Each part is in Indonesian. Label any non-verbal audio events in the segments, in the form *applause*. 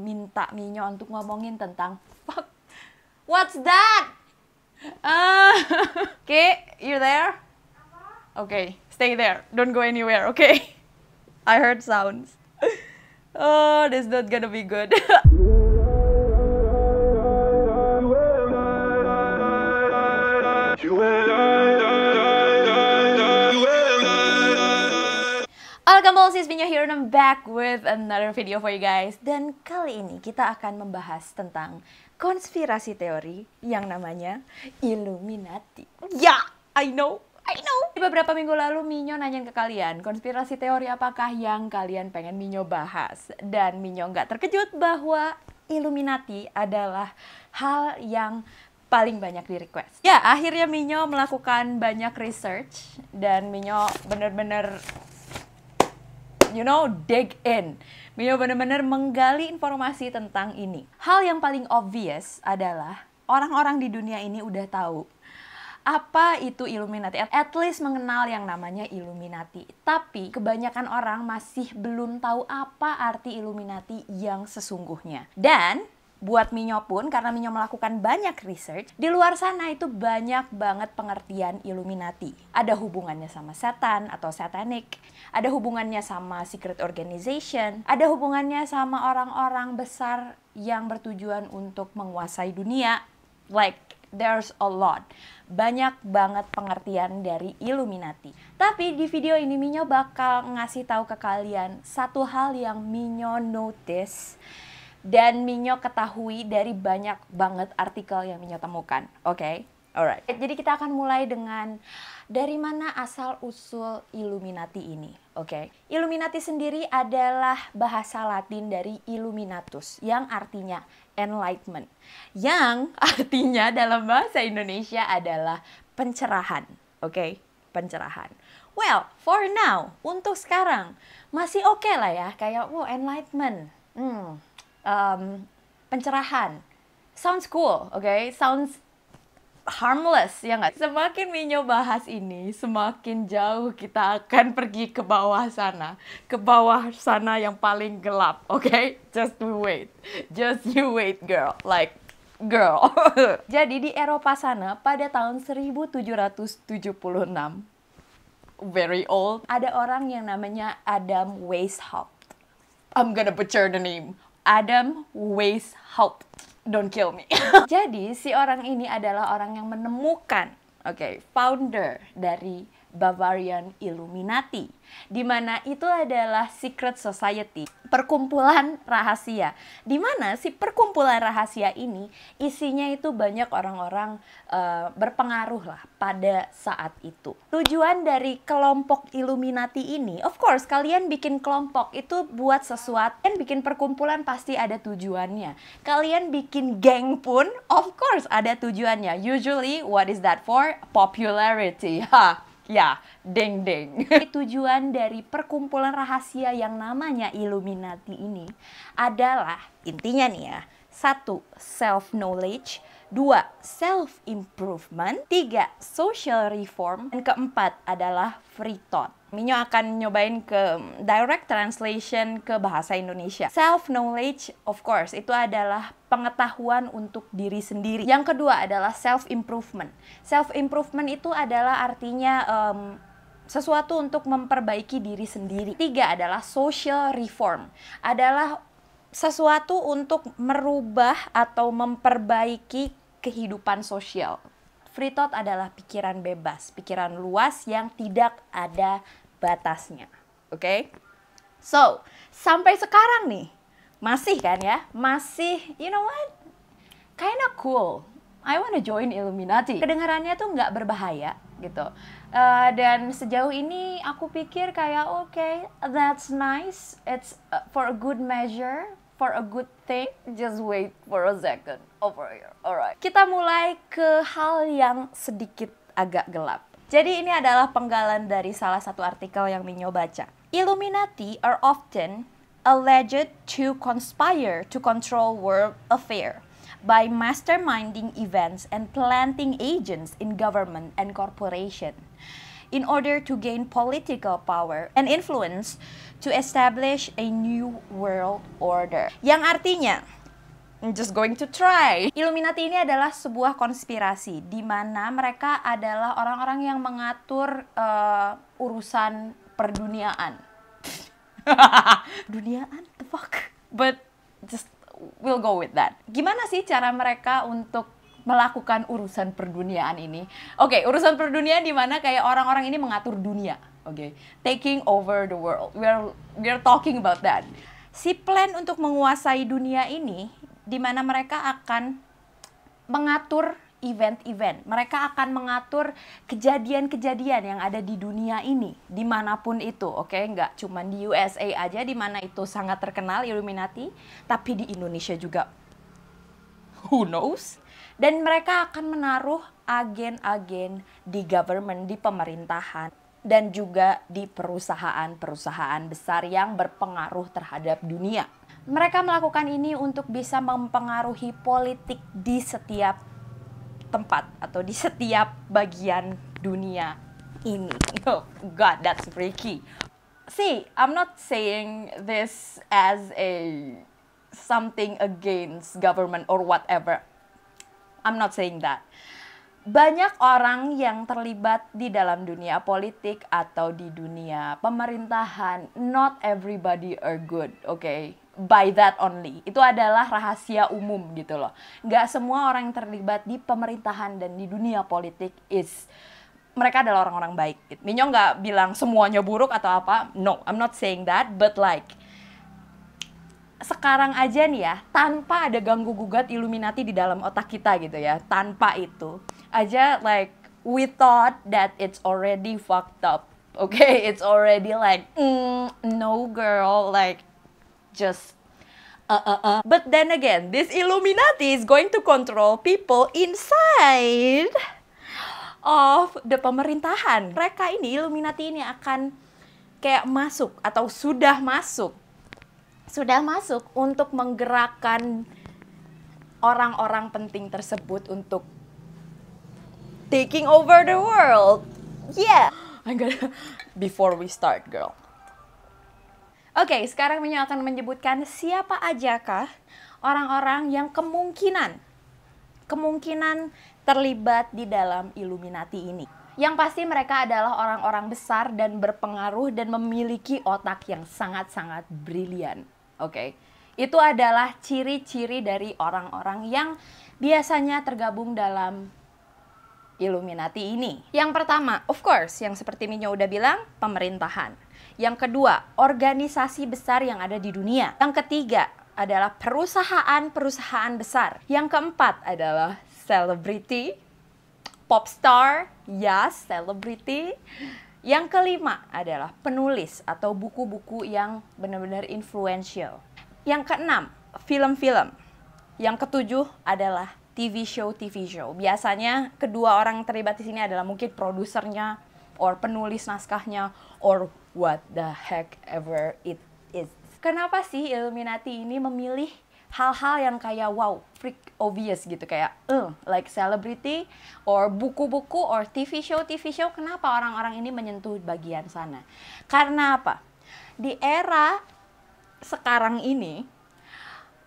minta Minyo untuk ngomongin tentang fuck. What's that? Uh, *laughs* okay, you there? Okay, stay there. Don't go anywhere, okay? *laughs* I heard sounds. *laughs* oh, this not gonna be good. Welcome all, it's Binyo here and I'm back with another video for you guys. Dan kali ini kita akan membahas tentang konspirasi teori yang namanya Illuminati. Ya, yeah, I know, I know. Beberapa minggu lalu Minyo nanya ke kalian, konspirasi teori apakah yang kalian pengen Minyo bahas? Dan Minyo nggak terkejut bahwa Illuminati adalah hal yang paling banyak di request. Ya, akhirnya Minyo melakukan banyak research dan Minyo bener-bener you know, dig in. Mio benar-benar menggali informasi tentang ini. Hal yang paling obvious adalah orang-orang di dunia ini udah tahu apa itu Illuminati. At least mengenal yang namanya Illuminati. Tapi kebanyakan orang masih belum tahu apa arti Illuminati yang sesungguhnya. Dan buat Minyo pun karena Minyo melakukan banyak research, di luar sana itu banyak banget pengertian Illuminati. Ada hubungannya sama setan atau satanic, ada hubungannya sama secret organization, ada hubungannya sama orang-orang besar yang bertujuan untuk menguasai dunia. Like there's a lot. Banyak banget pengertian dari Illuminati. Tapi di video ini Minyo bakal ngasih tahu ke kalian satu hal yang Minyo notice dan Minyo ketahui dari banyak banget artikel yang Minyo temukan. Oke, okay? alright. Jadi kita akan mulai dengan dari mana asal usul Illuminati ini. Oke, okay? Illuminati sendiri adalah bahasa Latin dari Illuminatus yang artinya enlightenment, yang *laughs* artinya dalam bahasa Indonesia adalah pencerahan. Oke, okay? pencerahan. Well, for now, untuk sekarang masih oke okay lah ya, kayak wow enlightenment. Hmm, um, pencerahan. Sounds cool, oke? Okay? Sounds harmless ya nggak? Semakin Minyo bahas ini, semakin jauh kita akan pergi ke bawah sana, ke bawah sana yang paling gelap, oke? Okay? Just wait, just you wait, girl, like girl. *laughs* Jadi di Eropa sana pada tahun 1776, very old, ada orang yang namanya Adam Weishaupt. I'm gonna butcher the name. Adam Weishaupt. Don't kill me. *laughs* Jadi si orang ini adalah orang yang menemukan, oke, okay, founder dari Bavarian Illuminati, di mana itu adalah secret society, perkumpulan rahasia. Di mana si perkumpulan rahasia ini isinya itu banyak orang-orang uh, berpengaruh lah pada saat itu. Tujuan dari kelompok Illuminati ini, of course kalian bikin kelompok itu buat sesuatu, kan bikin perkumpulan pasti ada tujuannya. Kalian bikin geng pun, of course ada tujuannya. Usually what is that for? Popularity. Ha. Ya, deng deng. *laughs* Tujuan dari perkumpulan rahasia yang namanya Illuminati ini adalah intinya nih ya, satu self knowledge, dua self improvement, tiga social reform, dan keempat adalah free thought. Minyo akan nyobain ke mm, direct translation ke bahasa Indonesia. Self knowledge of course itu adalah pengetahuan untuk diri sendiri. Yang kedua adalah self improvement. Self improvement itu adalah artinya um, sesuatu untuk memperbaiki diri sendiri. Tiga adalah social reform. Adalah sesuatu untuk merubah atau memperbaiki kehidupan sosial. Free thought adalah pikiran bebas, pikiran luas yang tidak ada batasnya. Oke? Okay? So, sampai sekarang nih masih kan ya? Masih, you know what? Kinda cool. I wanna join Illuminati. Kedengarannya tuh nggak berbahaya gitu. Uh, dan sejauh ini aku pikir kayak oke, okay, that's nice. It's uh, for a good measure for a good thing, just wait for a second over here. Alright. Kita mulai ke hal yang sedikit agak gelap. Jadi ini adalah penggalan dari salah satu artikel yang Minyo baca. Illuminati are often alleged to conspire to control world affair by masterminding events and planting agents in government and corporation in order to gain political power and influence to establish a new world order. Yang artinya, I'm just going to try. Illuminati ini adalah sebuah konspirasi di mana mereka adalah orang-orang yang mengatur uh, urusan perduniaan. *laughs* Duniaan, the fuck. But just we'll go with that. Gimana sih cara mereka untuk melakukan urusan perduniaan ini? Oke, okay, urusan perduniaan di mana kayak orang-orang ini mengatur dunia okay, taking over the world. We are we are talking about that. Si plan untuk menguasai dunia ini, di mana mereka akan mengatur event-event. Mereka akan mengatur kejadian-kejadian yang ada di dunia ini, dimanapun itu. Oke, okay? nggak cuma di USA aja, di mana itu sangat terkenal Illuminati, tapi di Indonesia juga. Who knows? Dan mereka akan menaruh agen-agen di government, di pemerintahan dan juga di perusahaan-perusahaan besar yang berpengaruh terhadap dunia. Mereka melakukan ini untuk bisa mempengaruhi politik di setiap tempat atau di setiap bagian dunia ini. *laughs* Oh God, that's freaky. See, I'm not saying this as a something against government or whatever. I'm not saying that banyak orang yang terlibat di dalam dunia politik atau di dunia pemerintahan, not everybody are good, oke? Okay? By that only. Itu adalah rahasia umum gitu loh. Nggak semua orang yang terlibat di pemerintahan dan di dunia politik is mereka adalah orang-orang baik. Minyo nggak bilang semuanya buruk atau apa. No, I'm not saying that, but like sekarang aja nih ya, tanpa ada ganggu gugat Illuminati di dalam otak kita gitu ya, tanpa itu aja like we thought that it's already fucked up. Okay, *laughs* it's already like mm, no girl, like just uh uh uh. But then again, this Illuminati is going to control people inside of the pemerintahan. Mereka ini Illuminati ini akan kayak masuk atau sudah masuk sudah masuk untuk menggerakkan orang-orang penting tersebut untuk taking over the world. Yeah. I'm gonna, before we start, girl. Oke, okay, sekarang Minyo akan menyebutkan siapa ajakah orang-orang yang kemungkinan kemungkinan terlibat di dalam Illuminati ini. Yang pasti mereka adalah orang-orang besar dan berpengaruh dan memiliki otak yang sangat-sangat brilian. Oke. Okay. Itu adalah ciri-ciri dari orang-orang yang biasanya tergabung dalam Illuminati ini. Yang pertama, of course, yang seperti Minyo udah bilang, pemerintahan. Yang kedua, organisasi besar yang ada di dunia. Yang ketiga adalah perusahaan-perusahaan besar. Yang keempat adalah selebriti, popstar, ya yes, selebriti. Yang kelima adalah penulis atau buku-buku yang benar-benar influential. Yang keenam, film-film. Yang ketujuh adalah TV show TV show. Biasanya kedua orang yang terlibat di sini adalah mungkin produsernya or penulis naskahnya or what the heck ever it is. Kenapa sih Illuminati ini memilih hal-hal yang kayak wow freak obvious gitu kayak uh, like celebrity or buku-buku or TV show TV show kenapa orang-orang ini menyentuh bagian sana karena apa di era sekarang ini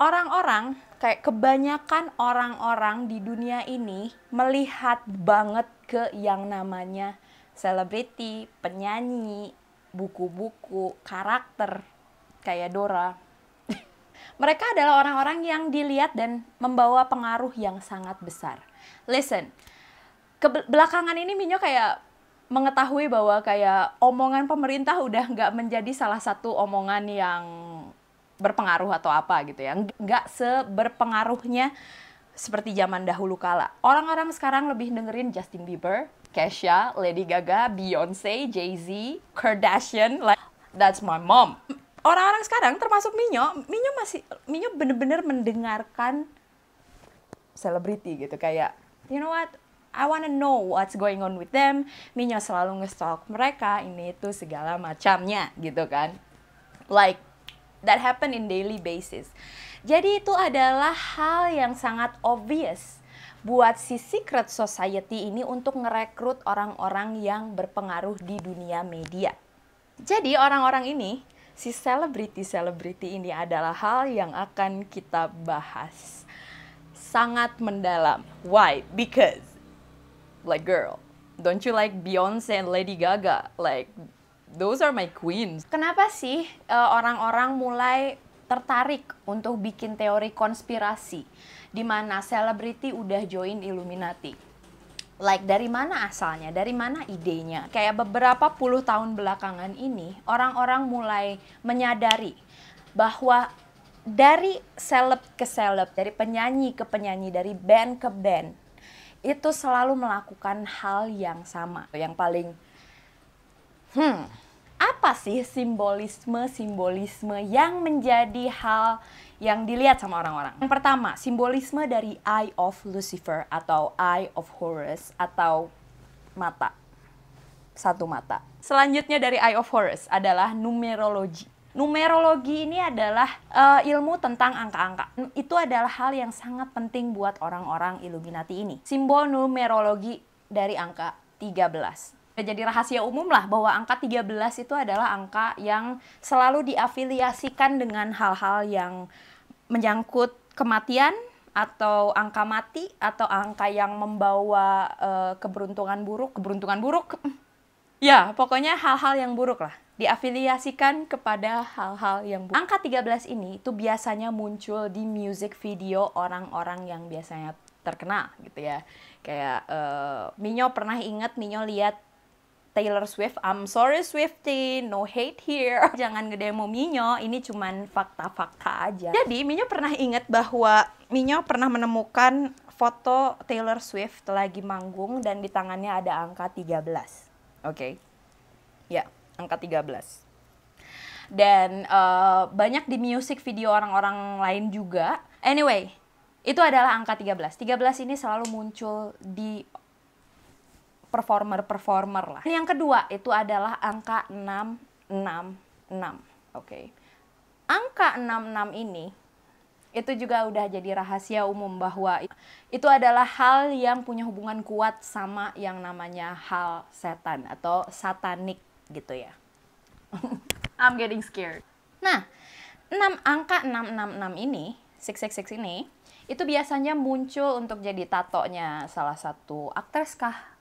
orang-orang kayak kebanyakan orang-orang di dunia ini melihat banget ke yang namanya selebriti, penyanyi, buku-buku, karakter kayak Dora, mereka adalah orang-orang yang dilihat dan membawa pengaruh yang sangat besar. Listen, kebelakangan ini Minyo kayak mengetahui bahwa kayak omongan pemerintah udah nggak menjadi salah satu omongan yang berpengaruh atau apa gitu ya. Nggak seberpengaruhnya seperti zaman dahulu kala. Orang-orang sekarang lebih dengerin Justin Bieber, Kesha, Lady Gaga, Beyonce, Jay-Z, Kardashian, like that's my mom orang-orang sekarang termasuk Minyo, Minyo masih Minyo bener-bener mendengarkan selebriti gitu kayak you know what I wanna know what's going on with them. Minyo selalu ngestalk mereka, ini itu segala macamnya gitu kan. Like that happen in daily basis. Jadi itu adalah hal yang sangat obvious buat si secret society ini untuk merekrut orang-orang yang berpengaruh di dunia media. Jadi orang-orang ini si selebriti-selebriti ini adalah hal yang akan kita bahas sangat mendalam. Why? Because like girl, don't you like Beyonce and Lady Gaga? Like those are my queens. Kenapa sih eh, orang-orang uh, mulai tertarik untuk bikin teori konspirasi di mana selebriti udah join Illuminati? like dari mana asalnya, dari mana idenya. Kayak beberapa puluh tahun belakangan ini orang-orang mulai menyadari bahwa dari seleb ke seleb, dari penyanyi ke penyanyi, dari band ke band itu selalu melakukan hal yang sama. Yang paling hmm apa sih simbolisme-simbolisme yang menjadi hal yang dilihat sama orang-orang? Yang pertama, simbolisme dari Eye of Lucifer atau Eye of Horus atau mata. Satu mata. Selanjutnya dari Eye of Horus adalah numerologi. Numerologi ini adalah uh, ilmu tentang angka-angka. Itu adalah hal yang sangat penting buat orang-orang Illuminati ini. Simbol numerologi dari angka 13 jadi rahasia umum lah bahwa angka 13 itu adalah angka yang selalu diafiliasikan dengan hal-hal yang menyangkut kematian atau angka mati atau angka yang membawa uh, keberuntungan buruk, keberuntungan buruk. *clears throat* ya, pokoknya hal-hal yang buruk lah. Diafiliasikan kepada hal-hal yang buruk. Angka 13 ini itu biasanya muncul di music video orang-orang yang biasanya terkenal gitu ya kayak uh, eh, Minyo pernah inget Minyo lihat Taylor Swift, I'm sorry Swifty, no hate here. *laughs* Jangan gede mau Minyo, ini cuman fakta-fakta aja. Jadi Minyo pernah inget bahwa Minyo pernah menemukan foto Taylor Swift lagi manggung dan di tangannya ada angka 13. Oke. Okay. Ya, angka 13. Dan uh, banyak di music video orang-orang lain juga. Anyway, itu adalah angka 13. 13 ini selalu muncul di performer-performer lah. Yang kedua itu adalah angka 666. Oke. Okay. Angka 66 ini itu juga udah jadi rahasia umum bahwa itu adalah hal yang punya hubungan kuat sama yang namanya hal setan atau satanik gitu ya. *laughs* I'm getting scared. Nah, 6 angka 666 ini, 666 ini itu biasanya muncul untuk jadi tatonya salah satu aktris kah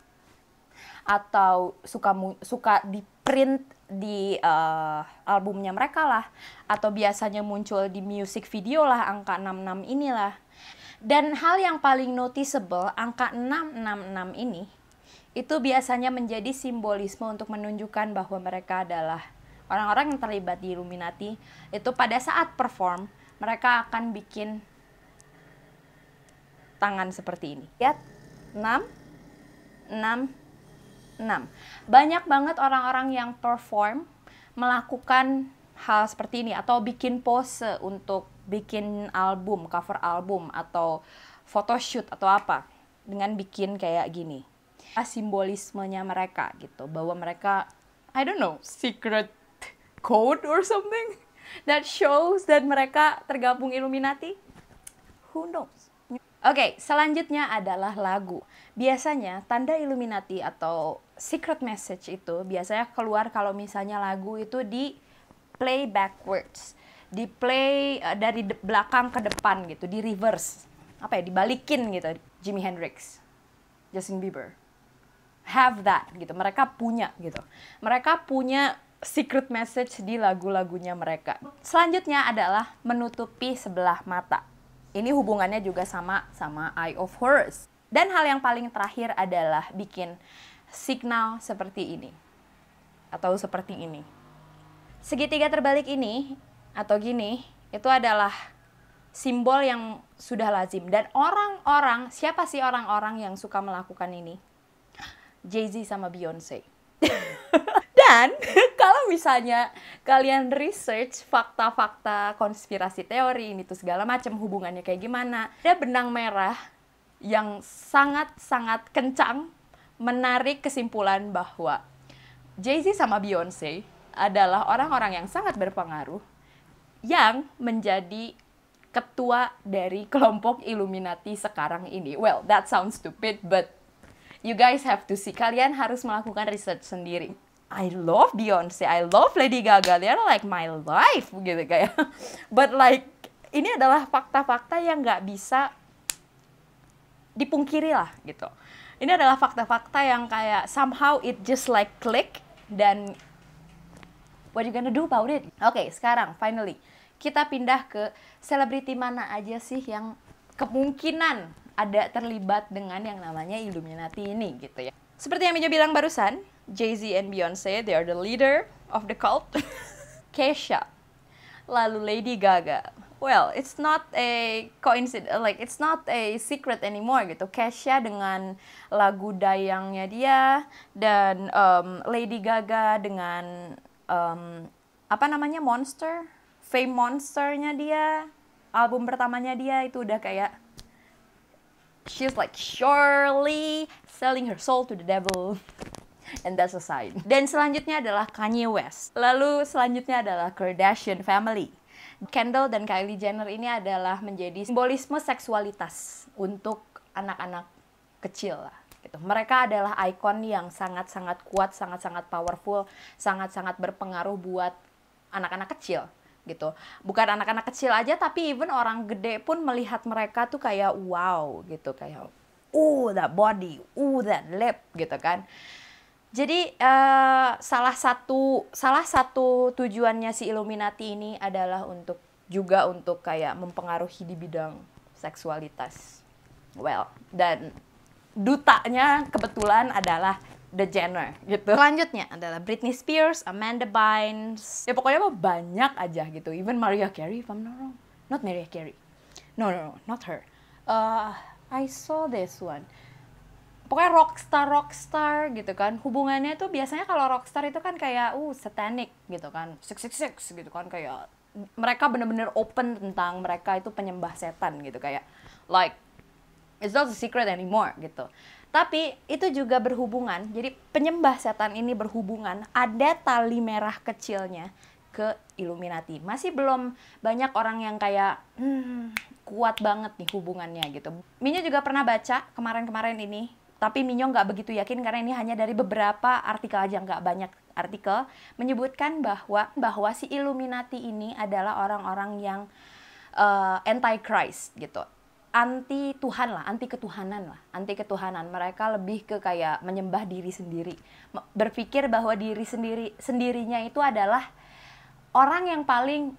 atau suka suka di print di uh, albumnya mereka lah atau biasanya muncul di music video lah angka 66 inilah. Dan hal yang paling noticeable angka 666 ini itu biasanya menjadi simbolisme untuk menunjukkan bahwa mereka adalah orang-orang yang terlibat di Illuminati itu pada saat perform mereka akan bikin tangan seperti ini. Lihat 6 6 6. Banyak banget orang-orang yang perform melakukan hal seperti ini atau bikin pose untuk bikin album, cover album atau photoshoot atau apa dengan bikin kayak gini. Simbolismenya mereka gitu bahwa mereka I don't know, secret code or something *laughs* that shows that mereka tergabung Illuminati. Who knows? Oke, okay, selanjutnya adalah lagu. Biasanya tanda Illuminati atau secret message itu biasanya keluar kalau misalnya lagu itu di play backwards, di play uh, dari de belakang ke depan gitu, di reverse. Apa ya, dibalikin gitu. Jimi Hendrix, Justin Bieber. Have that gitu. Mereka punya gitu. Mereka punya secret message di lagu-lagunya mereka. Selanjutnya adalah menutupi sebelah mata ini hubungannya juga sama sama Eye of Horus. Dan hal yang paling terakhir adalah bikin signal seperti ini atau seperti ini. Segitiga terbalik ini atau gini itu adalah simbol yang sudah lazim dan orang-orang siapa sih orang-orang yang suka melakukan ini? Jay Z sama Beyonce. *laughs* dan *laughs* kalau misalnya kalian research fakta-fakta konspirasi teori ini tuh segala macam hubungannya kayak gimana, ada benang merah yang sangat-sangat kencang menarik kesimpulan bahwa Jay-Z sama Beyonce adalah orang-orang yang sangat berpengaruh yang menjadi ketua dari kelompok Illuminati sekarang ini. Well, that sounds stupid, but you guys have to see. Kalian harus melakukan research sendiri. I love Beyonce, I love Lady Gaga, they are like my life gitu kayak. *laughs* But like ini adalah fakta-fakta yang nggak bisa dipungkiri lah gitu. Ini adalah fakta-fakta yang kayak somehow it just like click dan what you gonna do about it. Oke, okay, sekarang finally kita pindah ke selebriti mana aja sih yang kemungkinan ada terlibat dengan yang namanya Illuminati ini gitu ya. Seperti yang Mijo bilang barusan, Jay-Z and Beyonce, they are the leader of the cult. *laughs* Kesha, lalu Lady Gaga. Well, it's not a coincidence, like it's not a secret anymore gitu. Kesha dengan lagu dayangnya dia dan um, Lady Gaga dengan um, apa namanya Monster, Fame Monsternya dia, album pertamanya dia itu udah kayak she's like surely selling her soul to the devil and that's a sign. Dan selanjutnya adalah Kanye West. Lalu selanjutnya adalah Kardashian family. Kendall dan Kylie Jenner ini adalah menjadi simbolisme seksualitas untuk anak-anak kecil lah gitu. Mereka adalah ikon yang sangat-sangat kuat, sangat-sangat powerful, sangat-sangat berpengaruh buat anak-anak kecil gitu. Bukan anak-anak kecil aja tapi even orang gede pun melihat mereka tuh kayak wow gitu kayak oh that body, oh that lip gitu kan. Jadi uh, salah satu salah satu tujuannya si Illuminati ini adalah untuk juga untuk kayak mempengaruhi di bidang seksualitas. Well, dan dutanya kebetulan adalah The Jenner gitu. Selanjutnya adalah Britney Spears, Amanda Bynes. Ya pokoknya mah banyak aja gitu. Even Maria Carey if I'm not wrong. Not Maria Carey. No, no, no, not her. Uh, I saw this one pokoknya rockstar rockstar gitu kan hubungannya tuh biasanya kalau rockstar itu kan kayak uh satanic gitu kan six six six gitu kan kayak mereka bener-bener open tentang mereka itu penyembah setan gitu kayak like it's not a secret anymore gitu tapi itu juga berhubungan jadi penyembah setan ini berhubungan ada tali merah kecilnya ke Illuminati masih belum banyak orang yang kayak hmm, kuat banget nih hubungannya gitu. Minya juga pernah baca kemarin-kemarin ini tapi Minyo nggak begitu yakin karena ini hanya dari beberapa artikel aja, nggak banyak artikel, menyebutkan bahwa bahwa si Illuminati ini adalah orang-orang yang uh, anti-Christ gitu. Anti Tuhan lah, anti ketuhanan lah, anti ketuhanan. Mereka lebih ke kayak menyembah diri sendiri, berpikir bahwa diri sendiri sendirinya itu adalah orang yang paling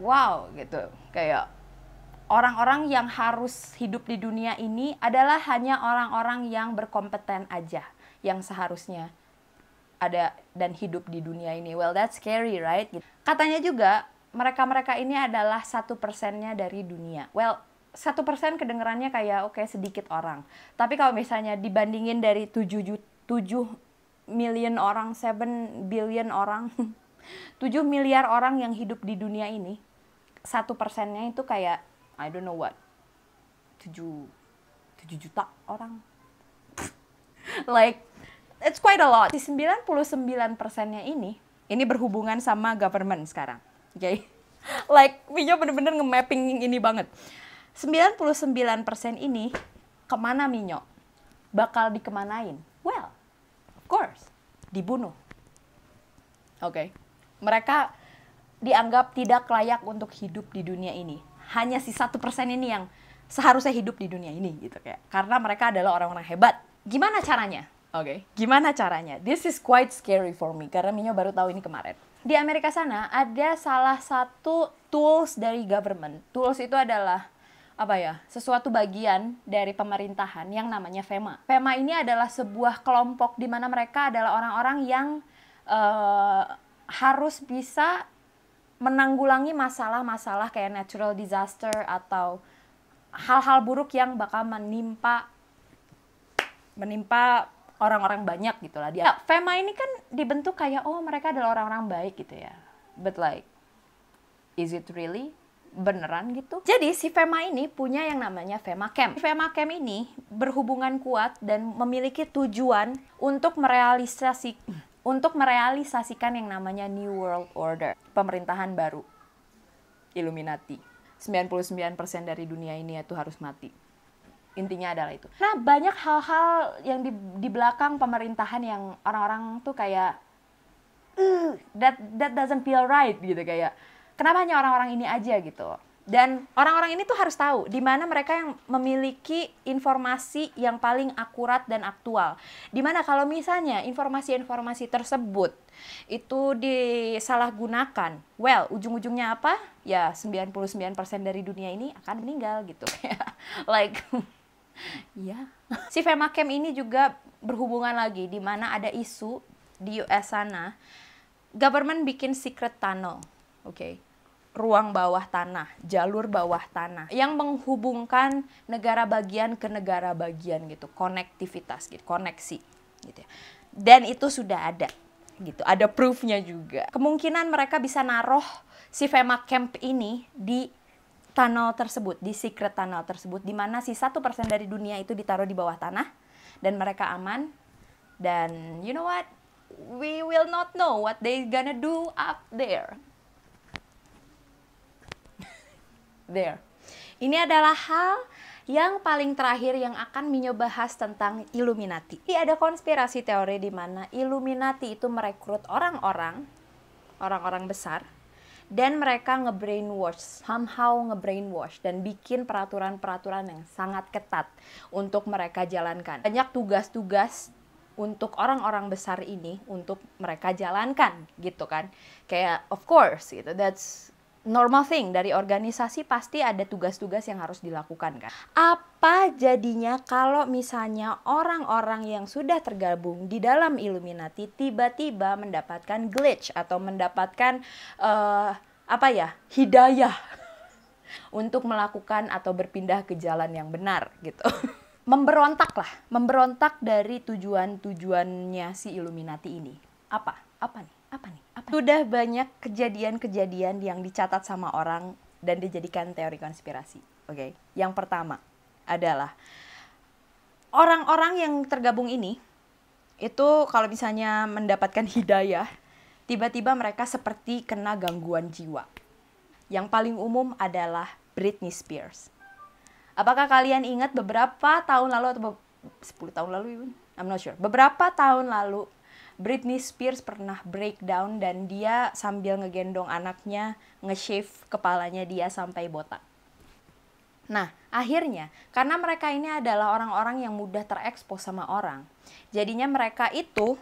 wow gitu, kayak orang-orang yang harus hidup di dunia ini adalah hanya orang-orang yang berkompeten aja yang seharusnya ada dan hidup di dunia ini. Well, that's scary, right? Katanya juga mereka-mereka ini adalah satu persennya dari dunia. Well, satu persen kedengerannya kayak oke okay, sedikit orang. Tapi kalau misalnya dibandingin dari tujuh juta, million orang, 7 billion orang, 7 *laughs* miliar orang yang hidup di dunia ini, satu persennya itu kayak I don't know what 7 7 juta orang *laughs* like it's quite a lot. 99 persennya ini, ini berhubungan sama government sekarang. Oke. Okay? *laughs* like, minyo bener-bener nge-mapping ini banget. 99% persen ini kemana Minyo? Bakal dikemanain? Well, of course, dibunuh. Oke. Okay. Mereka dianggap tidak layak untuk hidup di dunia ini hanya si satu persen ini yang seharusnya hidup di dunia ini gitu kayak karena mereka adalah orang-orang hebat gimana caranya oke okay. gimana caranya this is quite scary for me karena Minyo baru tahu ini kemarin di Amerika sana ada salah satu tools dari government tools itu adalah apa ya sesuatu bagian dari pemerintahan yang namanya FEMA. FEMA ini adalah sebuah kelompok di mana mereka adalah orang-orang yang uh, harus bisa menanggulangi masalah-masalah kayak natural disaster atau hal-hal buruk yang bakal menimpa menimpa orang-orang banyak gitu lah dia. Ya, Fema ini kan dibentuk kayak oh mereka adalah orang-orang baik gitu ya. But like is it really beneran gitu? Jadi si Fema ini punya yang namanya Fema Camp. Fema Camp ini berhubungan kuat dan memiliki tujuan untuk merealisasi untuk merealisasikan yang namanya New World Order, pemerintahan baru, Illuminati. 99% dari dunia ini itu harus mati. Intinya adalah itu. Nah, banyak hal-hal yang di, di belakang pemerintahan yang orang-orang tuh kayak that that doesn't feel right gitu kayak kenapa hanya orang-orang ini aja gitu dan orang-orang ini tuh harus tahu di mana mereka yang memiliki informasi yang paling akurat dan aktual. Di mana kalau misalnya informasi-informasi tersebut itu disalahgunakan, well, ujung-ujungnya apa? Ya 99% dari dunia ini akan meninggal gitu. *laughs* Ya, like *laughs* Yeah. si Femacam ini juga berhubungan lagi di mana ada isu di US sana government bikin secret tunnel. Oke. Okay ruang bawah tanah, jalur bawah tanah yang menghubungkan negara bagian ke negara bagian gitu, konektivitas gitu, koneksi gitu. Ya. Dan itu sudah ada gitu, ada proofnya juga. Kemungkinan mereka bisa naruh si Fema Camp ini di tunnel tersebut, di secret tunnel tersebut, di mana si satu persen dari dunia itu ditaruh di bawah tanah dan mereka aman. Dan you know what? We will not know what they gonna do up there. there. Ini adalah hal yang paling terakhir yang akan Minyo bahas tentang Illuminati. Ini ada konspirasi teori di mana Illuminati itu merekrut orang-orang, orang-orang besar, dan mereka ngebrainwash, somehow ngebrainwash dan bikin peraturan-peraturan yang sangat ketat untuk mereka jalankan. Banyak tugas-tugas untuk orang-orang besar ini untuk mereka jalankan gitu kan. Kayak of course gitu, that's normal thing dari organisasi pasti ada tugas-tugas yang harus dilakukan kan. Apa jadinya kalau misalnya orang-orang yang sudah tergabung di dalam Illuminati tiba-tiba mendapatkan glitch atau mendapatkan uh, apa ya hidayah *laughs* untuk melakukan atau berpindah ke jalan yang benar gitu. *laughs* Memberontak lah, memberontak dari tujuan-tujuannya si Illuminati ini. Apa? Apa nih? Apa nih? Sudah banyak kejadian-kejadian yang dicatat sama orang dan dijadikan teori konspirasi. Oke, okay? yang pertama adalah orang-orang yang tergabung ini itu kalau misalnya mendapatkan *laughs* hidayah, tiba-tiba mereka seperti kena gangguan jiwa. Yang paling umum adalah Britney Spears. Apakah kalian ingat beberapa tahun lalu atau 10 tahun lalu I'm not sure. Beberapa tahun lalu Britney Spears pernah breakdown dan dia sambil ngegendong anaknya nge-shave kepalanya dia sampai botak. Nah, akhirnya karena mereka ini adalah orang-orang yang mudah terekspos sama orang, jadinya mereka itu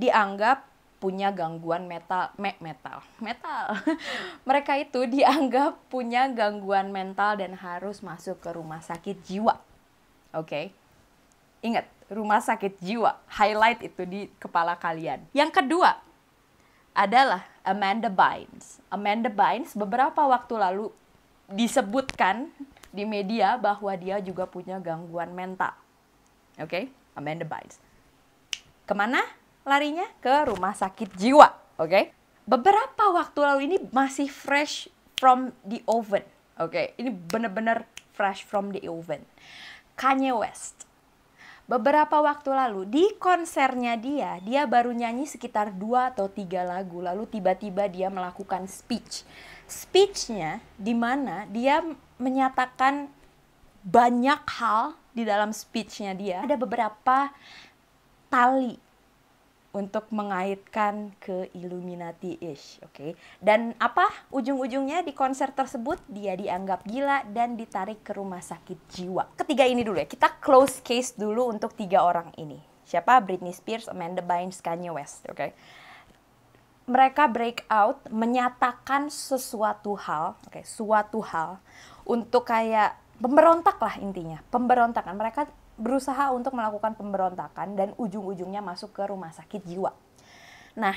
dianggap punya gangguan metal me, metal metal. *laughs* mereka itu dianggap punya gangguan mental dan harus masuk ke rumah sakit jiwa. Oke. Okay? Ingat, rumah sakit jiwa. Highlight itu di kepala kalian. Yang kedua adalah Amanda Bynes. Amanda Bynes beberapa waktu lalu disebutkan di media bahwa dia juga punya gangguan mental. Oke, okay? Amanda Bynes. Kemana larinya? Ke rumah sakit jiwa. Oke, okay? beberapa waktu lalu ini masih fresh from the oven. Oke, okay? ini bener-bener fresh from the oven. Kanye West beberapa waktu lalu di konsernya dia, dia baru nyanyi sekitar dua atau tiga lagu lalu tiba-tiba dia melakukan speech. Speechnya di mana dia menyatakan banyak hal di dalam speechnya dia. Ada beberapa tali untuk mengaitkan ke Illuminati-ish, oke. Okay? Dan apa ujung-ujungnya di konser tersebut dia dianggap gila dan ditarik ke rumah sakit jiwa. Ketiga ini dulu ya, kita close case dulu untuk tiga orang ini. Siapa? Britney Spears, Amanda Bynes, Kanye West, oke. Okay? Mereka break out menyatakan sesuatu hal, oke, okay, suatu hal untuk kayak pemberontak lah intinya, pemberontakan. Mereka berusaha untuk melakukan pemberontakan dan ujung-ujungnya masuk ke rumah sakit jiwa. Nah,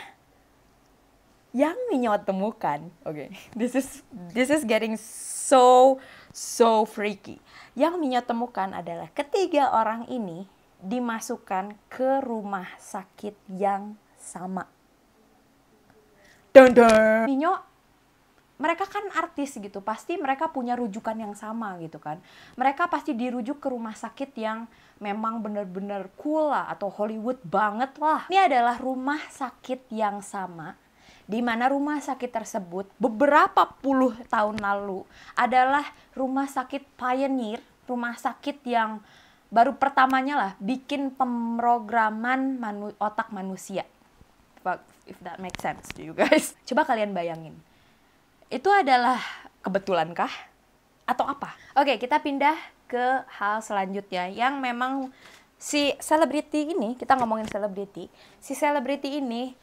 yang Minyo temukan, oke, okay, *laughs* this is this is getting so so freaky. Yang Minyo temukan adalah ketiga orang ini dimasukkan ke rumah sakit yang sama. Dun dun. Minyo mereka kan artis gitu, pasti mereka punya rujukan yang sama gitu kan. Mereka pasti dirujuk ke rumah sakit yang memang benar-benar cool lah atau Hollywood banget lah. Ini adalah rumah sakit yang sama di mana rumah sakit tersebut beberapa puluh tahun lalu adalah rumah sakit pioneer, rumah sakit yang baru pertamanya lah bikin pemrograman manu otak manusia. If that makes sense to you guys. *laughs* Coba kalian bayangin, itu adalah kebetulankah atau apa? Oke, kita pindah ke hal selanjutnya yang memang si selebriti ini, kita ngomongin selebriti, si selebriti ini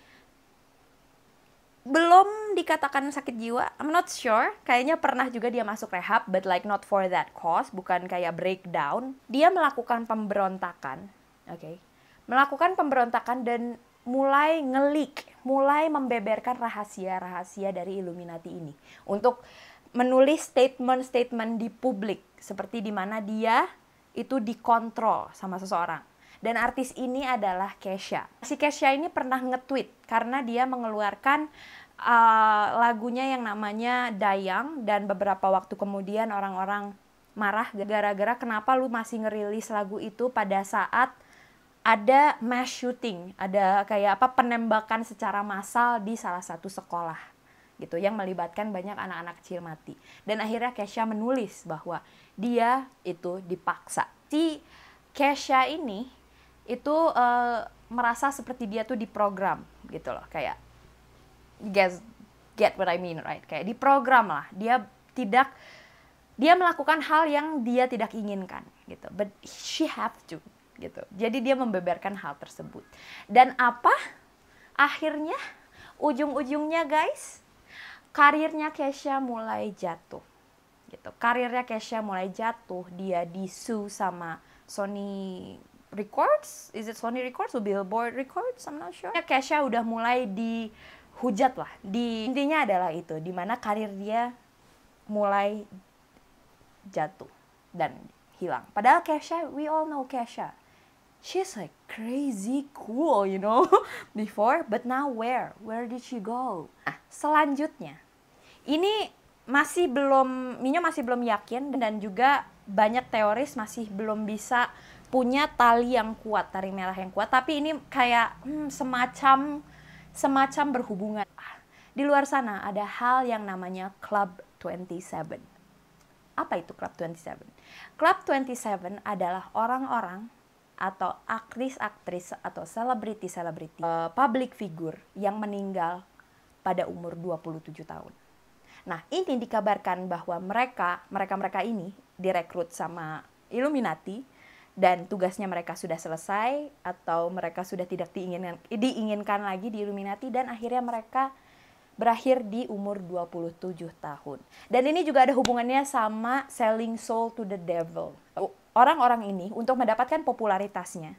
belum dikatakan sakit jiwa. I'm not sure. Kayaknya pernah juga dia masuk rehab, but like not for that cause, bukan kayak breakdown. Dia melakukan pemberontakan, oke. Okay? Melakukan pemberontakan dan mulai ngelik mulai membeberkan rahasia-rahasia dari Illuminati ini untuk menulis statement-statement di publik seperti di mana dia itu dikontrol sama seseorang. Dan artis ini adalah Kesha. Si Kesha ini pernah nge-tweet karena dia mengeluarkan uh, lagunya yang namanya Dayang dan beberapa waktu kemudian orang-orang marah gara-gara kenapa lu masih ngerilis lagu itu pada saat ada mass shooting, ada kayak apa penembakan secara massal di salah satu sekolah gitu yang melibatkan banyak anak-anak kecil mati. Dan akhirnya Kesha menulis bahwa dia itu dipaksa. Si Kesha ini itu uh, merasa seperti dia tuh diprogram gitu loh kayak guys get what I mean right kayak diprogram lah dia tidak dia melakukan hal yang dia tidak inginkan gitu but she have to gitu. Jadi dia membeberkan hal tersebut. Dan apa? Akhirnya ujung-ujungnya guys, karirnya Kesha mulai jatuh. Gitu. Karirnya Kesha mulai jatuh, dia disu sama Sony Records, is it Sony Records or Billboard Records? I'm not sure. Kesha udah mulai dihujat lah. Di intinya adalah itu, dimana karir dia mulai jatuh dan hilang. Padahal Kesha, we all know Kesha she's like crazy cool, you know, *laughs* before, but now where? Where did she go? Nah, selanjutnya, ini masih belum, Minyo masih belum yakin dan juga banyak teoris masih belum bisa punya tali yang kuat, tali merah yang kuat. Tapi ini kayak hmm, semacam semacam berhubungan. Ah, di luar sana ada hal yang namanya Club 27. Apa itu Club 27? Club 27 adalah orang-orang atau aktris-aktris atau selebriti-selebriti uh, eh, public figure yang meninggal pada umur 27 tahun. Nah, ini dikabarkan bahwa mereka, mereka-mereka ini direkrut sama Illuminati dan tugasnya mereka sudah selesai atau mereka sudah tidak diinginkan diinginkan lagi di Illuminati dan akhirnya mereka berakhir di umur 27 tahun. Dan ini juga ada hubungannya sama selling soul to the devil orang-orang ini untuk mendapatkan popularitasnya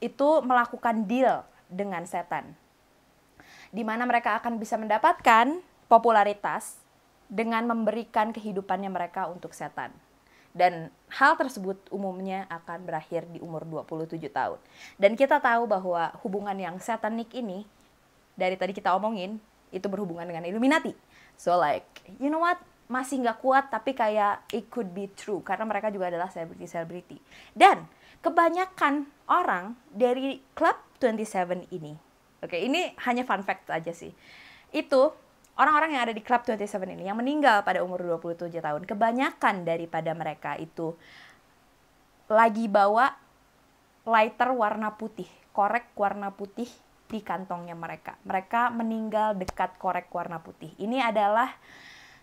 itu melakukan deal dengan setan. Di mana mereka akan bisa mendapatkan popularitas dengan memberikan kehidupannya mereka untuk setan. Dan hal tersebut umumnya akan berakhir di umur 27 tahun. Dan kita tahu bahwa hubungan yang setanik ini dari tadi kita omongin itu berhubungan dengan Illuminati. So like, you know what? masih nggak kuat tapi kayak it could be true karena mereka juga adalah celebrity-celebrity Dan kebanyakan orang dari Club 27 ini, oke okay, ini hanya fun fact aja sih, itu orang-orang yang ada di Club 27 ini yang meninggal pada umur 27 tahun, kebanyakan daripada mereka itu lagi bawa lighter warna putih, korek warna putih di kantongnya mereka. Mereka meninggal dekat korek warna putih. Ini adalah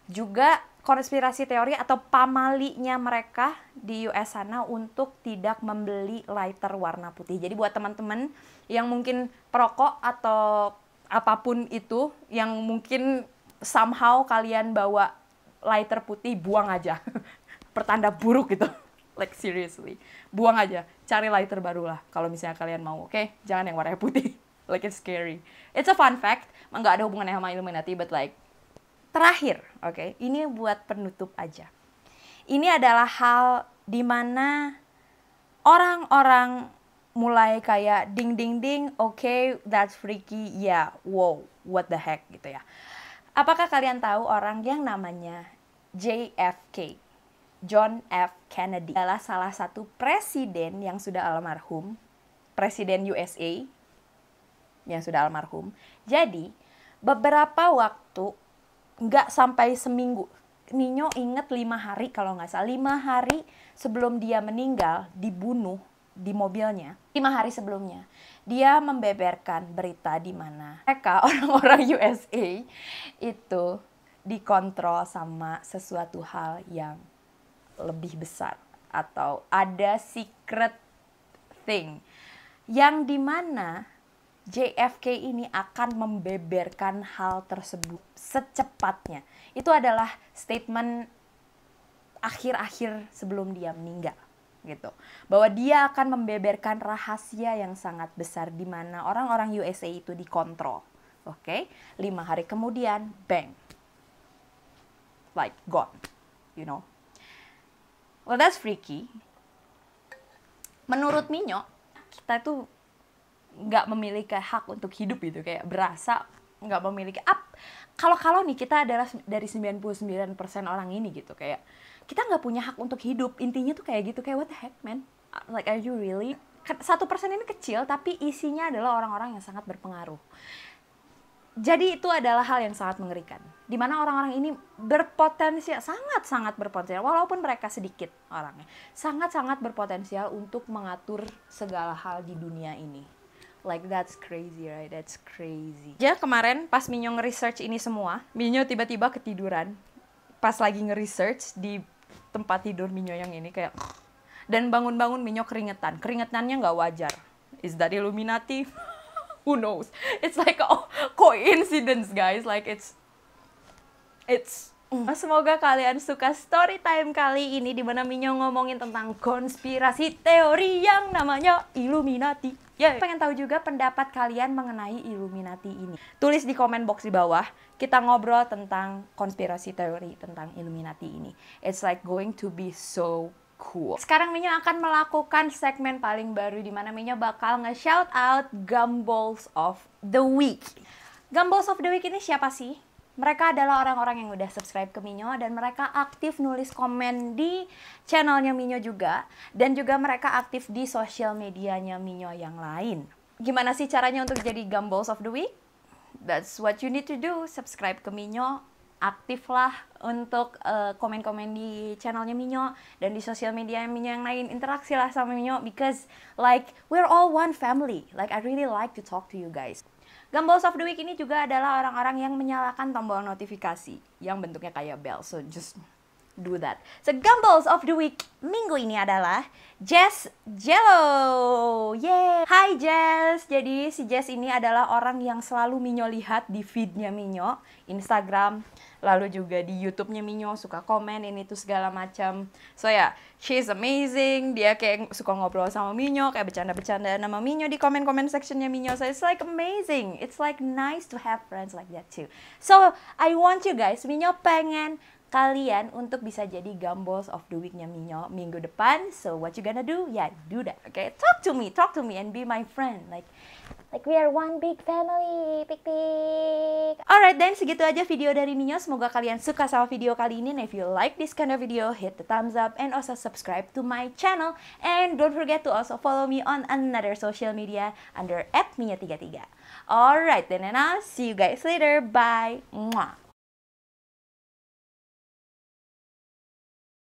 juga konspirasi teori atau pamalinya mereka di US sana untuk tidak membeli lighter warna putih. Jadi buat teman-teman yang mungkin perokok atau apapun itu yang mungkin somehow kalian bawa lighter putih buang aja. *laughs* Pertanda buruk gitu. *laughs* like seriously. Buang aja. Cari lighter barulah. kalau misalnya kalian mau. Oke, okay? jangan yang warna putih. *laughs* like it's scary. It's a fun fact. Nggak ada hubungannya sama Illuminati but like Terakhir, oke, okay, ini buat penutup aja. Ini adalah hal di mana orang-orang mulai kayak ding ding ding, oke, okay, that's freaky, yeah, wow, what the heck gitu ya. Apakah kalian tahu orang yang namanya JFK? John F. Kennedy adalah salah satu presiden yang sudah almarhum, presiden USA yang sudah almarhum. Jadi, beberapa waktu nggak sampai seminggu. Nino inget lima hari kalau nggak salah lima hari sebelum dia meninggal dibunuh di mobilnya lima hari sebelumnya dia membeberkan berita di mana mereka *laughs* orang-orang USA itu dikontrol sama sesuatu hal yang lebih besar atau ada secret thing yang dimana JFK ini akan membeberkan hal tersebut secepatnya. Itu adalah statement akhir-akhir sebelum dia meninggal gitu. Bahwa dia akan membeberkan rahasia yang sangat besar di mana orang-orang USA itu dikontrol. Oke, okay? lima hari kemudian, bang, like gone, you know. Well, that's freaky. Menurut Minyo, kita itu nggak memiliki hak untuk hidup gitu kayak berasa nggak memiliki apa kalau-kalau nih kita adalah dari 99% orang ini gitu kayak kita nggak punya hak untuk hidup intinya tuh kayak gitu kayak what the heck man uh, like are you really kan satu persen ini kecil tapi isinya adalah orang-orang yang sangat berpengaruh jadi itu adalah hal yang sangat mengerikan dimana orang-orang ini berpotensial sangat-sangat berpotensial walaupun mereka sedikit orangnya sangat-sangat berpotensial untuk mengatur segala hal di dunia ini Like that's crazy, right? That's crazy. Ya kemarin pas Minyo nge-research ini semua, Minyo tiba-tiba ketiduran. Pas lagi nge-research di tempat tidur Minyo yang ini kayak dan bangun-bangun Minyo keringetan. Keringetannya nggak wajar. Is that Illuminati? *laughs* Who knows? It's like a coincidence, guys. Like it's it's Mm. Semoga kalian suka story time kali ini di mana Minyo ngomongin tentang konspirasi teori yang namanya Illuminati. Yeah. Pengen tahu juga pendapat kalian mengenai Illuminati ini. Tulis di komen box di bawah. Kita ngobrol tentang konspirasi teori tentang Illuminati ini. It's like going to be so cool. Sekarang Minyo akan melakukan segmen paling baru di mana Minyo bakal nge-shout out Gumballs of the Week. Gumballs of the Week ini siapa sih? mereka adalah orang-orang yang udah subscribe ke Minyo dan mereka aktif nulis komen di channelnya Minyo juga dan juga mereka aktif di sosial medianya Minyo yang lain. Gimana sih caranya untuk jadi Gumballs of the Week? That's what you need to do. Subscribe ke Minyo, aktiflah untuk eh, komen-komen uh, di channelnya Minyo dan di sosial media Minyo yang lain interaksilah sama Minyo because like we're all one family like I really like to talk to you guys Gumballs of the Week ini juga adalah orang-orang yang menyalakan tombol notifikasi yang bentuknya kayak bell. So just do that. So Gumballs of the Week minggu ini adalah Jess Jello. yeah. Hi Jess. Jadi si Jess ini adalah orang yang selalu Minyo lihat di feednya Minyo, Instagram, lalu juga di YouTube-nya Minyo suka komen ini tuh segala macam so ya yeah, she's amazing dia kayak suka ngobrol sama Minyo kayak bercanda-bercanda nama Minyo di komen-komen section-nya Minyo so it's like amazing it's like nice to have friends like that too so I want you guys Minyo pengen kalian untuk bisa jadi Gumballs of the Week-nya Minyo minggu depan. So what you gonna do? Yeah, do that. Okay, talk to me, talk to me and be my friend. Like Like we are one big family, pik pik Alright then, segitu aja video dari Minyo. Semoga kalian suka sama video kali ini. And if you like this kind of video, hit the thumbs up and also subscribe to my channel. And don't forget to also follow me on another social media under @minyo33. Alright then, and I'll see you guys later. Bye. Mwah.